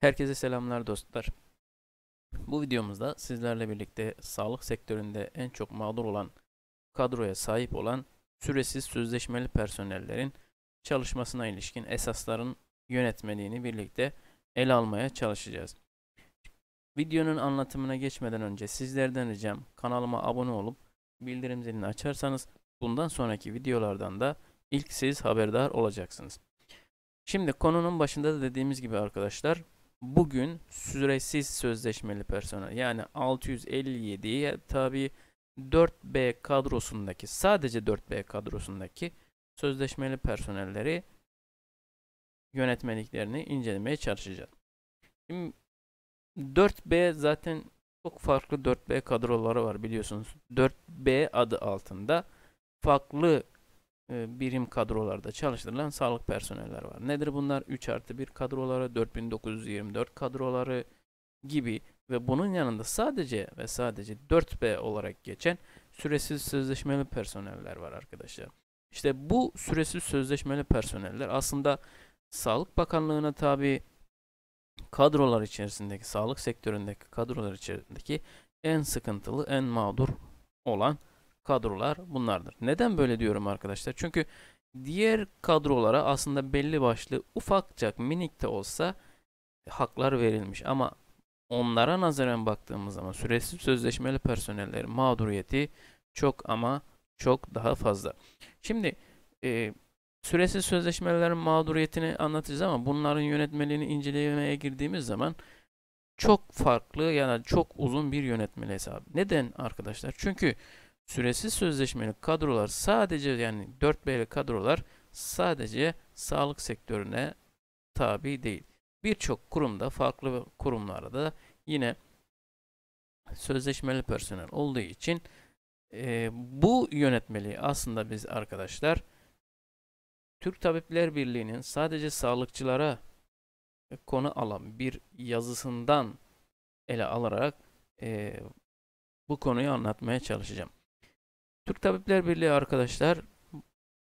Herkese selamlar dostlar. Bu videomuzda sizlerle birlikte sağlık sektöründe en çok mağdur olan kadroya sahip olan süresiz sözleşmeli personellerin çalışmasına ilişkin esasların yönetmeliğini birlikte ele almaya çalışacağız. Videonun anlatımına geçmeden önce sizlerden ricam kanalıma abone olup bildirim zilini açarsanız bundan sonraki videolardan da ilk siz haberdar olacaksınız. Şimdi konunun başında da dediğimiz gibi arkadaşlar bugün süresiz sözleşmeli personel yani 657 tabi 4B kadrosundaki sadece 4B kadrosundaki sözleşmeli personelleri yönetmeliklerini incelemeye çalışacağız. Şimdi 4B zaten çok farklı 4B kadroları var biliyorsunuz. 4B adı altında farklı e, birim kadrolarda çalıştırılan sağlık personeller var. Nedir bunlar? 3 artı 1 kadroları, 4924 kadroları gibi ve bunun yanında sadece ve sadece 4B olarak geçen süresiz sözleşmeli personeller var arkadaşlar. İşte bu süresiz sözleşmeli personeller aslında Sağlık Bakanlığı'na tabi kadrolar içerisindeki, sağlık sektöründeki kadrolar içerisindeki en sıkıntılı, en mağdur olan kadrolar bunlardır. Neden böyle diyorum arkadaşlar? Çünkü diğer kadrolara aslında belli başlı ufakçak minik de olsa haklar verilmiş ama onlara nazaran baktığımız zaman süresiz sözleşmeli personellerin mağduriyeti çok ama çok daha fazla. Şimdi e, süresiz sözleşmelerin mağduriyetini anlatacağız ama bunların yönetmeliğini incelemeye girdiğimiz zaman çok farklı yani çok uzun bir yönetmeli hesabı. Neden arkadaşlar? Çünkü süresiz sözleşmeli kadrolar sadece yani 4B'li kadrolar sadece sağlık sektörüne tabi değil. Birçok kurumda farklı kurumlarda yine sözleşmeli personel olduğu için e, bu yönetmeliği aslında biz arkadaşlar Türk Tabipler Birliği'nin sadece sağlıkçılara konu alan bir yazısından ele alarak e, bu konuyu anlatmaya çalışacağım. Türk Tabipler Birliği arkadaşlar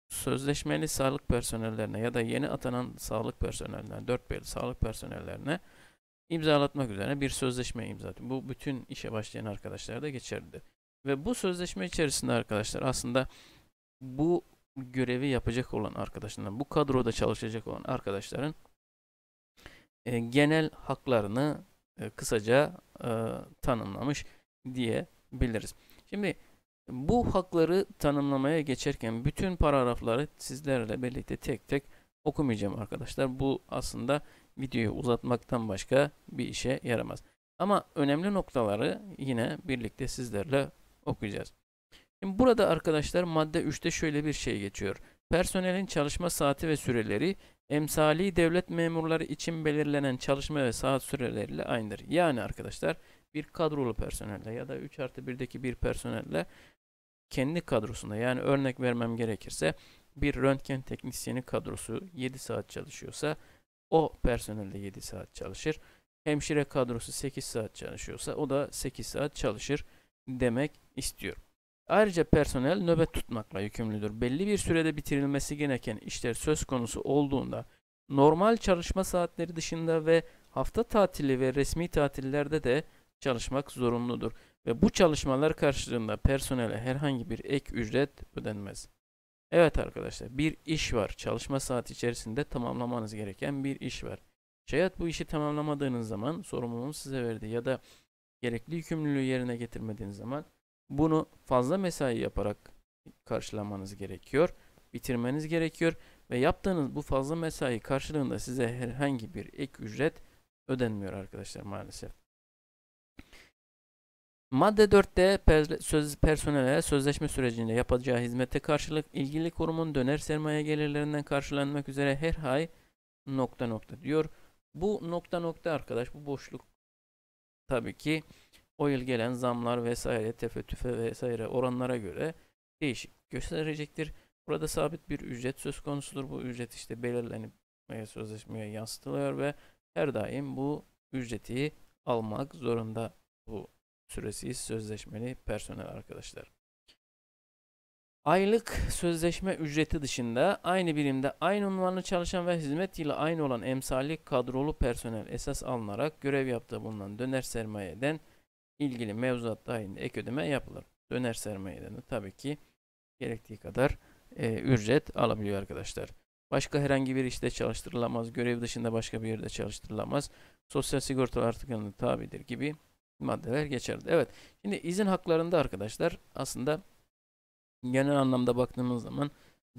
sözleşmeli sağlık personellerine ya da yeni atanan sağlık personellerine, dört belli sağlık personellerine imzalatmak üzere bir sözleşme imzaladı. Bu bütün işe başlayan arkadaşlar da geçerlidir. Ve bu sözleşme içerisinde arkadaşlar aslında bu görevi yapacak olan arkadaşların, bu kadroda çalışacak olan arkadaşların e, genel haklarını e, kısaca e, tanımlamış diyebiliriz. Şimdi bu hakları tanımlamaya geçerken bütün paragrafları sizlerle birlikte tek tek okumayacağım arkadaşlar. Bu aslında videoyu uzatmaktan başka bir işe yaramaz. Ama önemli noktaları yine birlikte sizlerle okuyacağız. Şimdi burada arkadaşlar madde 3'te şöyle bir şey geçiyor. Personelin çalışma saati ve süreleri emsali devlet memurları için belirlenen çalışma ve saat süreleriyle aynıdır. Yani arkadaşlar bir kadrolu personelle ya da 3 artı 1'deki bir personelle kendi kadrosunda yani örnek vermem gerekirse bir röntgen teknisyeni kadrosu 7 saat çalışıyorsa o personel de 7 saat çalışır. Hemşire kadrosu 8 saat çalışıyorsa o da 8 saat çalışır demek istiyorum. Ayrıca personel nöbet tutmakla yükümlüdür. Belli bir sürede bitirilmesi gereken işler söz konusu olduğunda normal çalışma saatleri dışında ve hafta tatili ve resmi tatillerde de çalışmak zorunludur ve bu çalışmalar karşılığında personele herhangi bir ek ücret ödenmez. Evet arkadaşlar bir iş var. Çalışma saati içerisinde tamamlamanız gereken bir iş var. Şayet bu işi tamamlamadığınız zaman sorumluluğun size verdi ya da gerekli yükümlülüğü yerine getirmediğiniz zaman bunu fazla mesai yaparak karşılamanız gerekiyor. Bitirmeniz gerekiyor ve yaptığınız bu fazla mesai karşılığında size herhangi bir ek ücret ödenmiyor arkadaşlar maalesef. Madde 4'te söz, personele sözleşme sürecinde yapacağı hizmete karşılık ilgili kurumun döner sermaye gelirlerinden karşılanmak üzere her ay nokta nokta diyor. Bu nokta nokta arkadaş bu boşluk tabii ki o yıl gelen zamlar vesaire tefettüfe vesaire oranlara göre değişik gösterecektir. Burada sabit bir ücret söz konusudur. Bu ücret işte belirlenip sözleşmeye yansıtılıyor ve her daim bu ücreti almak zorunda bu süresi sözleşmeli personel arkadaşlar. Aylık sözleşme ücreti dışında aynı birimde aynı unvanlı çalışan ve hizmet yılı aynı olan emsali kadrolu personel esas alınarak görev yaptığı bulunan döner sermayeden ilgili mevzuat dahilinde ek ödeme yapılır. Döner sermayeden de tabii ki gerektiği kadar e, ücret alabiliyor arkadaşlar. Başka herhangi bir işte çalıştırılamaz, görev dışında başka bir yerde çalıştırılamaz. Sosyal sigortalar artık tabidir gibi maddeler geçerli. Evet. Şimdi izin haklarında arkadaşlar aslında genel anlamda baktığımız zaman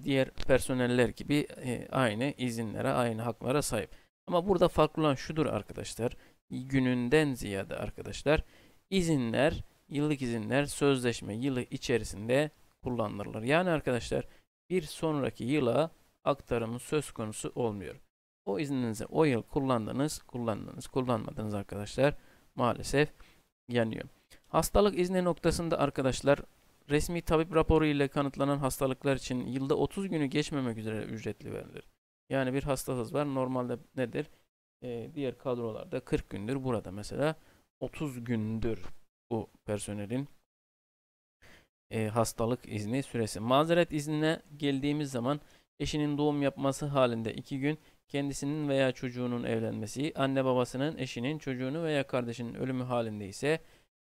diğer personeller gibi e, aynı izinlere, aynı haklara sahip. Ama burada farklı olan şudur arkadaşlar. Gününden ziyade arkadaşlar izinler, yıllık izinler sözleşme yılı içerisinde kullanılırlar. Yani arkadaşlar bir sonraki yıla aktarımı söz konusu olmuyor. O izninizi o yıl kullandınız, kullandınız, kullanmadınız arkadaşlar maalesef yanıyor. Hastalık izni noktasında arkadaşlar resmi tabip raporu ile kanıtlanan hastalıklar için yılda 30 günü geçmemek üzere ücretli verilir. Yani bir hastalığınız var normalde nedir? Ee, diğer kadrolarda 40 gündür burada mesela 30 gündür bu personelin e, hastalık izni süresi. Mazeret iznine geldiğimiz zaman eşinin doğum yapması halinde 2 gün, kendisinin veya çocuğunun evlenmesi, anne babasının, eşinin, çocuğunu veya kardeşinin ölümü halinde ise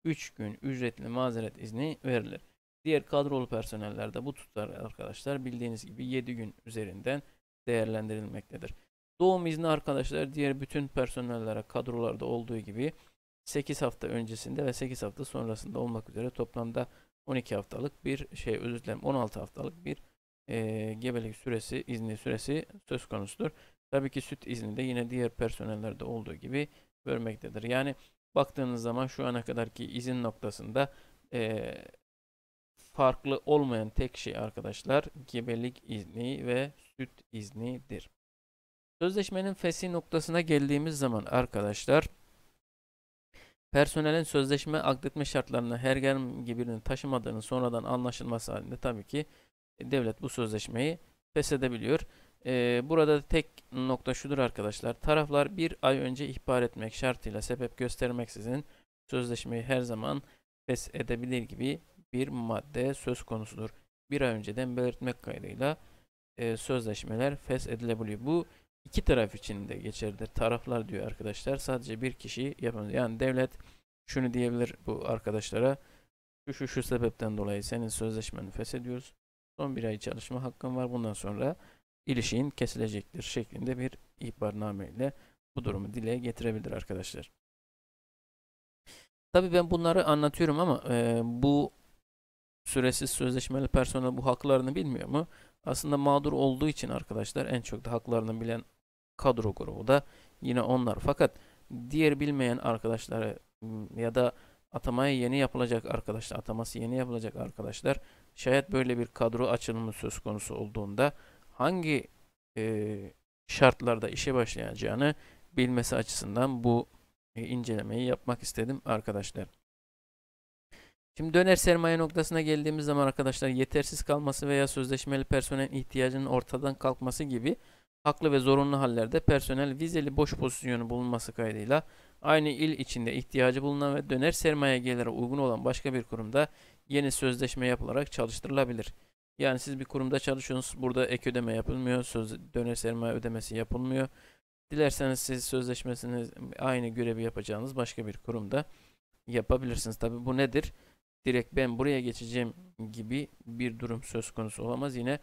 3 gün ücretli mazeret izni verilir. Diğer kadrolu personellerde bu tutar arkadaşlar bildiğiniz gibi 7 gün üzerinden değerlendirilmektedir. Doğum izni arkadaşlar diğer bütün personellere kadrolarda olduğu gibi 8 hafta öncesinde ve 8 hafta sonrasında olmak üzere toplamda 12 haftalık bir şey özür dilerim 16 haftalık bir e, gebelik süresi izni süresi söz konusudur. Tabii ki süt izni de yine diğer personellerde olduğu gibi vermektedir. Yani baktığınız zaman şu ana kadarki izin noktasında e, farklı olmayan tek şey arkadaşlar gebelik izni ve süt iznidir. Sözleşmenin fesi noktasına geldiğimiz zaman arkadaşlar personelin sözleşme akdetme şartlarına herhangi birini taşımadığını sonradan anlaşılması halinde tabii ki devlet bu sözleşmeyi feshedebiliyor. edebiliyor. E, burada tek nokta şudur arkadaşlar. Taraflar bir ay önce ihbar etmek şartıyla sebep göstermeksizin sözleşmeyi her zaman fes edebilir gibi bir madde söz konusudur. Bir ay önceden belirtmek kaydıyla e, sözleşmeler edilebiliyor. Bu iki taraf için de geçerlidir. Taraflar diyor arkadaşlar. Sadece bir kişi yapamaz. Yani devlet şunu diyebilir bu arkadaşlara. Şu şu şu sebepten dolayı senin sözleşmeni fes ediyoruz. Son bir ay çalışma hakkın var. Bundan sonra ilişiğin kesilecektir şeklinde bir ihbarname ile bu durumu dile getirebilir arkadaşlar. Tabii ben bunları anlatıyorum ama e, bu süresiz sözleşmeli personel bu haklarını bilmiyor mu? Aslında mağdur olduğu için arkadaşlar en çok da haklarını bilen kadro grubu da yine onlar. Fakat diğer bilmeyen arkadaşları ıı, ya da atamaya yeni yapılacak arkadaşlar, ataması yeni yapılacak arkadaşlar şayet böyle bir kadro açılımı söz konusu olduğunda hangi e, şartlarda işe başlayacağını bilmesi açısından bu e, incelemeyi yapmak istedim arkadaşlar. Şimdi döner sermaye noktasına geldiğimiz zaman arkadaşlar yetersiz kalması veya sözleşmeli personel ihtiyacının ortadan kalkması gibi haklı ve zorunlu hallerde personel vizeli boş pozisyonu bulunması kaydıyla aynı il içinde ihtiyacı bulunan ve döner sermaye geliri uygun olan başka bir kurumda yeni sözleşme yapılarak çalıştırılabilir. Yani siz bir kurumda çalışıyorsunuz. Burada ek ödeme yapılmıyor. Söz döner sermaye ödemesi yapılmıyor. Dilerseniz siz sözleşmesini aynı görevi yapacağınız başka bir kurumda yapabilirsiniz. Tabi bu nedir? Direkt ben buraya geçeceğim gibi bir durum söz konusu olamaz. Yine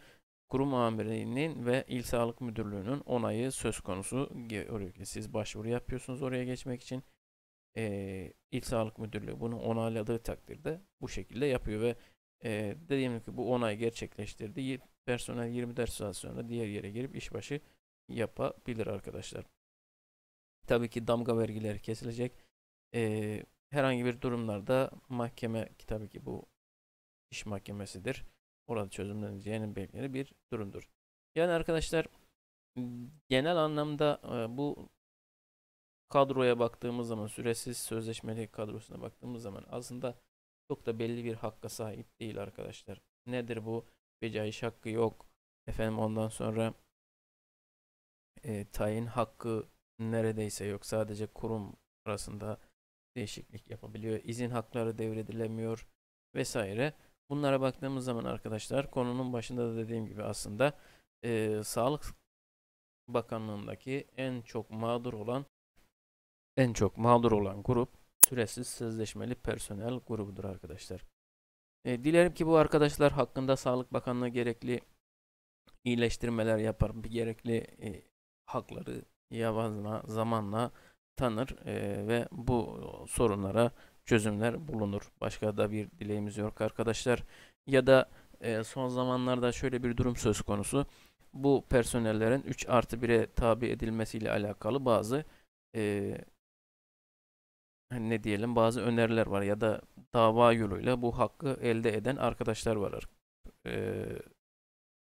kurum amirinin ve il sağlık müdürlüğünün onayı söz konusu. Siz başvuru yapıyorsunuz oraya geçmek için. Ee, il sağlık müdürlüğü bunu onayladığı takdirde bu şekilde yapıyor ve ee, dediğim gibi bu onay gerçekleştirdi. Personel 24 saat sonra diğer yere girip işbaşı yapabilir arkadaşlar. Tabii ki damga vergileri kesilecek. Ee, herhangi bir durumlarda mahkeme ki tabii ki bu iş mahkemesidir. Orada çözümleneceğinin belirli bir durumdur. Yani arkadaşlar genel anlamda bu kadroya baktığımız zaman süresiz sözleşmeli kadrosuna baktığımız zaman aslında çok da belli bir hakka sahip değil arkadaşlar. Nedir bu? Becayiş hakkı yok. Efendim ondan sonra e, tayin hakkı neredeyse yok. Sadece kurum arasında değişiklik yapabiliyor. İzin hakları devredilemiyor vesaire. Bunlara baktığımız zaman arkadaşlar konunun başında da dediğim gibi aslında e, Sağlık Bakanlığındaki en çok mağdur olan en çok mağdur olan grup süresiz sözleşmeli personel grubudur arkadaşlar. E, dilerim ki bu arkadaşlar hakkında Sağlık Bakanlığı gerekli iyileştirmeler yapar, bir gerekli e, hakları yavanla, zamanla tanır e, ve bu sorunlara çözümler bulunur. Başka da bir dileğimiz yok arkadaşlar. Ya da e, son zamanlarda şöyle bir durum söz konusu. Bu personellerin 3 artı 1'e tabi edilmesiyle alakalı bazı e, Hani ne diyelim bazı öneriler var ya da dava yoluyla bu hakkı elde eden arkadaşlar var. Ee,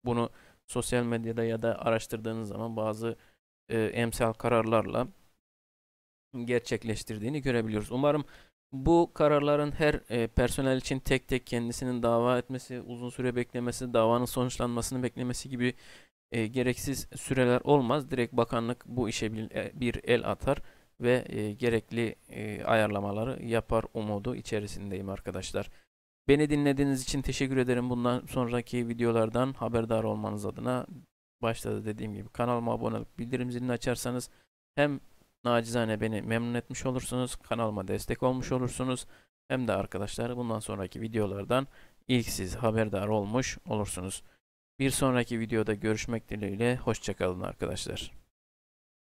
bunu sosyal medyada ya da araştırdığınız zaman bazı e, emsal kararlarla gerçekleştirdiğini görebiliyoruz. Umarım bu kararların her e, personel için tek tek kendisinin dava etmesi, uzun süre beklemesi, davanın sonuçlanmasını beklemesi gibi e, gereksiz süreler olmaz. Direkt bakanlık bu işe bir el atar ve e, gerekli e, ayarlamaları yapar umudu içerisindeyim arkadaşlar. Beni dinlediğiniz için teşekkür ederim. Bundan sonraki videolardan haberdar olmanız adına başta da dediğim gibi kanalıma abone olup bildirim zilini açarsanız hem nacizane beni memnun etmiş olursunuz, kanalıma destek olmuş olursunuz hem de arkadaşlar bundan sonraki videolardan ilk siz haberdar olmuş olursunuz. Bir sonraki videoda görüşmek dileğiyle hoşçakalın arkadaşlar.